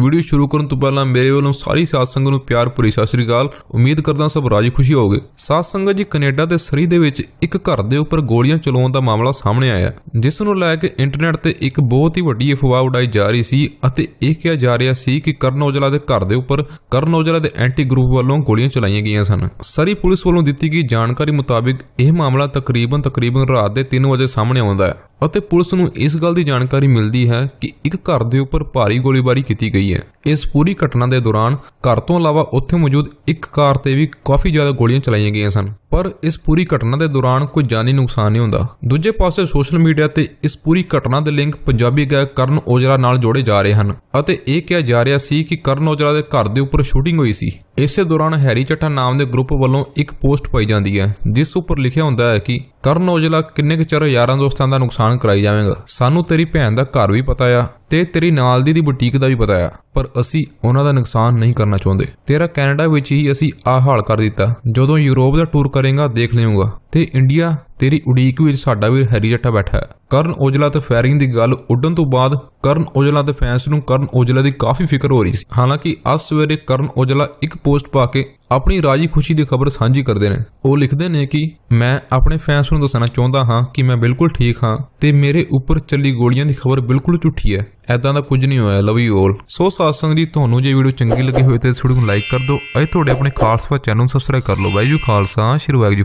video ਸ਼ੁਰੂ ਕਰਨ ਤੋਂ ਪਹਿਲਾਂ ਮੇਰੇ ਵੱਲੋਂ ਸਾਰੀ ਸਾਧ ਸੰਗਤ ਨੂੰ ਪਿਆਰ ਭਰੀ ਸਤਿ ਸ੍ਰੀ ਅਕਾਲ ਉਮੀਦ ਕਰਦਾ ਸਭ ਰਾਜੀ ਖੁਸ਼ੀ ਹੋਗੇ ਸਾਧ ਸੰਗਤ ਜੀ ਕੈਨੇਡਾ ਦੇ ਸਰੀ ਦੇ ਵਿੱਚ ਇੱਕ ਘਰ ਦੇ ਉੱਪਰ ਗੋਲੀਆਂ ਚਲਾਉਣ ਦਾ ਮਾਮਲਾ ਸਾਹਮਣੇ ਆਇਆ ਜਿਸ ਨੂੰ ਲੈ ਕੇ ਇੰਟਰਨੈਟ ਤੇ ਇੱਕ ਬਹੁਤ ਹੀ ਵੱਡੀ ਅਫਵਾਹ ਉਡਾਈ ਜਾ ਰਹੀ ਸੀ ਅਤੇ ਇਹ ਕਿਹਾ ਜਾ ਰਿਹਾ ਸੀ ਕਿ ਕਰਨ ਔਜਲਾ ਦੇ ਘਰ ਦੇ ਉੱਪਰ ਕਰਨ ਔਜਲਾ ਦੇ ਐਂਟੀ ਗਰੁੱਪ ਵੱਲੋਂ ਗੋਲੀਆਂ ਚਲਾਈਆਂ ਗਈਆਂ ਸਨ ਸਰੀ ਪੁਲਿਸ ਵੱਲੋਂ ਦਿੱਤੀ ਗਈ ਜਾਣਕਾਰੀ ਮੁਤਾਬਿਕ ਇਹ ਮਾਮਲਾ ਤਕਰੀਬਨ ਤਕਰੀਬਨ ਰਾਤ ਦੇ 3 ਵਜੇ ਸਾਹਮਣੇ ਆਉਂਦਾ ਹੈ ਅਤੇ ਪੁਲਿਸ ਨੂੰ ਇਸ ਗੱਲ ਦੀ ਜਾਣਕਾਰੀ ਮਿਲਦੀ ਹੈ ਕਿ ਇੱਕ ਘਰ ਦੇ ਉੱਪਰ ਭਾਰੀ ਗੋਲੀਬਾਰੀ ਕੀਤੀ ਗਈ ਹੈ ਇਸ ਪੂਰੀ ਘਟਨਾ ਦੇ ਦੌਰਾਨ ਘਰ ਤੋਂ ਇਲਾਵਾ ਉੱਥੇ ਮੌਜੂਦ ਇੱਕ ਕਾਰ ਤੇ ਵੀ ਕਾਫੀ ਜ਼ਿਆਦਾ ਗੋਲੀਆਂ ਚਲਾਈਆਂ ਗਈਆਂ ਸਨ ਪਰ ਇਸ ਪੂਰੀ ਘਟਨਾ ਦੇ ਦੌਰਾਨ ਕੋਈ ਜਾਨੀ ਨੁਕਸਾਨ ਨਹੀਂ ਹੁੰਦਾ ਦੂਜੇ ਪਾਸੇ ਸੋਸ਼ਲ ਮੀਡੀਆ ਤੇ ਇਸ ਪੂਰੀ ਘਟਨਾ ਦੇ ਲਿੰਕ ਪੰਜਾਬੀ ਗਾਇਕ ਕਰਨ ਔਜਲਾ ਨਾਲ ਜੋੜੇ ਜਾ ਰਹੇ ਹਨ ਅਤੇ ਇਹ ਕਿਹਾ ਜਾ ਰਿਹਾ ਸੀ ਕਿ ਕਰਨ ਔਜਲਾ ਦੇ ਘਰ ਦੇ ਉੱਪਰ ਸ਼ੂਟਿੰਗ ਹੋਈ ਸੀ ਇਸੇ ਦੌਰਾਨ ਹੈਰੀ ਚੱਟਾ ਨਾਮ ਦੇ ਗਰੁੱਪ ਵੱਲੋਂ ਇੱਕ ਪੋਸਟ ਪਾਈ ਜਾਂਦੀ ਹੈ ਜਿਸ ਉੱਪਰ ਲਿਖਿਆ ਹੁੰਦਾ ਹੈ ਕਿ ਕਰਨ ਔਜਲਾ ਕਿੰਨੇ ਕੁ ਚਿਰ ਯਾਰਾਂ ਦੋਸਤਾਂ ਦਾ ਨੁਕਸਾਨ ਕਰਾਈ ਜਾਵੇਂਗਾ ਸਾਨੂੰ ਤੇਰੀ ਭੈਣ ਦਾ ਘਰ ਵੀ ਪਤਾ ਆ ਤੇ ਤੇਰੀ ਨਾਲ ਦੀ ਦੀ ਬੁਟੀਕ ਦਾ ਵੀ ਪਤਾ ਆ ਪਰ ਅਸੀਂ ਉਹਨਾਂ ਦਾ ਨੁਕਸਾਨ ਨਹੀਂ ਕਰਨਾ ਚਾਹੁੰਦੇ ਤੇਰਾ ਕੈਨੇਡਾ ਵਿੱਚ ਹੀ ਅਸੀਂ ਆ ਹਾਲ ਕਰ ਦਿੱਤਾ ਜਦੋਂ ਯੂਰਪ ਦਾ ਟੂਰ ਕਰੇਗਾ ਦੇਖ ਲਵਾਂਗਾ ਤੇ ਇੰਡੀਆ ਤੇਰੀ ਉਡੀਕ ਵਿੱਚ ਸਾਡਾ ਵੀ ਹੈਰੀ ਜੱਟਾ ਬੈਠਾ ਹੈ ਕਰਨ ਔਜਲਾ ਤੇ ਫੈਰਿੰਗ ਦੀ ਗੱਲ ਉੱਡਣ ਤੋਂ ਬਾਅਦ ਕਰਨ ਔਜਲਾ ਦੇ ਫੈਨਸ ਨੂੰ ਕਰਨ ਔਜਲਾ ਦੀ ਕਾਫੀ ਫਿਕਰ ਹੋ ਰਹੀ ਸੀ ਹਾਲਾਂਕਿ ਅੱਜ ਸਵੇਰੇ ਕਰਨ ਔਜਲਾ ਇੱਕ ਪੋਸਟ ਪਾ ਕੇ ਆਪਣੀ ਰਾਜੀ ਖੁਸ਼ੀ ਦੀ ਖਬਰ ਸਾਂਝੀ ਕਰਦੇ ਨੇ ਉਹ ਲਿਖਦੇ ਨੇ ਕਿ ਮੈਂ ਆਪਣੇ ਫੈਨਸ ਨੂੰ ਦੱਸਣਾ ਚਾਹੁੰਦਾ ਹਾਂ ਕਿ ਮੈਂ ਬਿਲਕੁਲ ਠੀਕ ਹਾਂ ਤੇ ਮੇਰੇ ਉੱਪਰ ਚੱਲੀ ਗੋਲੀਆਂ ਦੀ ਖਬਰ ਬਿਲਕੁਲ ਝੂਠੀ ਹੈ ਐਦਾਂ ਦਾ ਕੁਝ ਨਹੀਂ ਹੋਇਆ ਲਵ ਯੂ ਆਲ ਸੋ ਸਾਥ ਸੰਗ ਜੀ ਤੁਹਾਨੂੰ ਜੇ ਵੀਡੀਓ ਚੰਗੀ ਲੱਗੀ ਹੋਵੇ ਤੇ ਥੋੜੀ ਨੂੰ ਲਾਈਕ ਕਰ ਦਿਓ ਅਤੇ ਤੁਹਾਡੇ ਆਪਣੇ ਖਾਲਸਾ ਚੈਨਲ ਨੂੰ ਸਬਸਕ੍ਰਾਈਬ ਕਰ ਲਓ ਬਾਈ ਜੀ ਖਾਲਸਾ ਸ਼੍ਰੀ ਵਾਹਿਗੁਰੂ